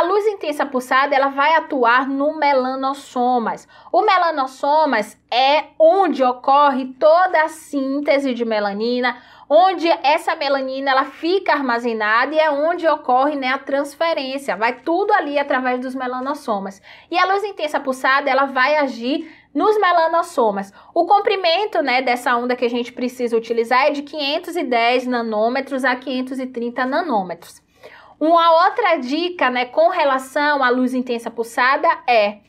A luz intensa pulsada, ela vai atuar no melanossomas. O melanossomas é onde ocorre toda a síntese de melanina, onde essa melanina ela fica armazenada e é onde ocorre né, a transferência. Vai tudo ali através dos melanossomas. E a luz intensa pulsada, ela vai agir nos melanossomas. O comprimento, né, dessa onda que a gente precisa utilizar é de 510 nanômetros a 530 nanômetros. Uma outra dica, né, com relação à luz intensa pulsada é,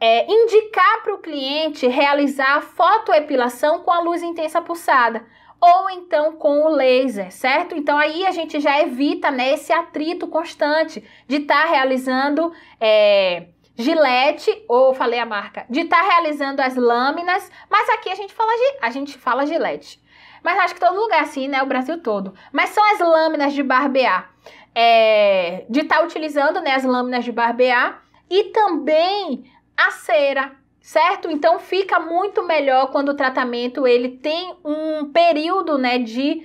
é indicar para o cliente realizar a fotoepilação com a luz intensa pulsada ou então com o laser, certo? Então aí a gente já evita né, esse atrito constante de estar tá realizando é, Gillette, ou falei a marca, de estar tá realizando as lâminas, mas aqui a gente fala a gente fala Gillette. Mas acho que todo lugar é assim, né? O Brasil todo. Mas são as lâminas de barbear. É, de estar tá utilizando né, as lâminas de barbear e também a cera, certo? Então fica muito melhor quando o tratamento ele tem um período, né, de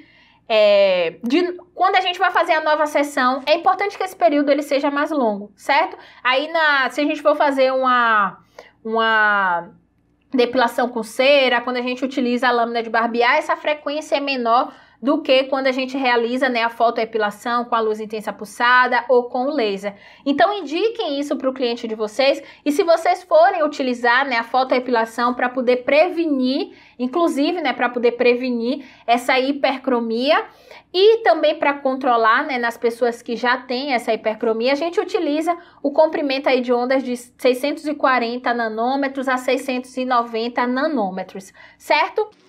é, de, quando a gente vai fazer a nova sessão, é importante que esse período ele seja mais longo, certo? Aí, na, se a gente for fazer uma, uma depilação com cera, quando a gente utiliza a lâmina de barbear, essa frequência é menor do que quando a gente realiza né, a fotoepilação com a luz intensa pulsada ou com o laser. Então indiquem isso para o cliente de vocês e se vocês forem utilizar né, a fotoepilação para poder prevenir, inclusive né, para poder prevenir essa hipercromia e também para controlar né, nas pessoas que já têm essa hipercromia, a gente utiliza o comprimento aí de ondas de 640 nanômetros a 690 nanômetros, certo?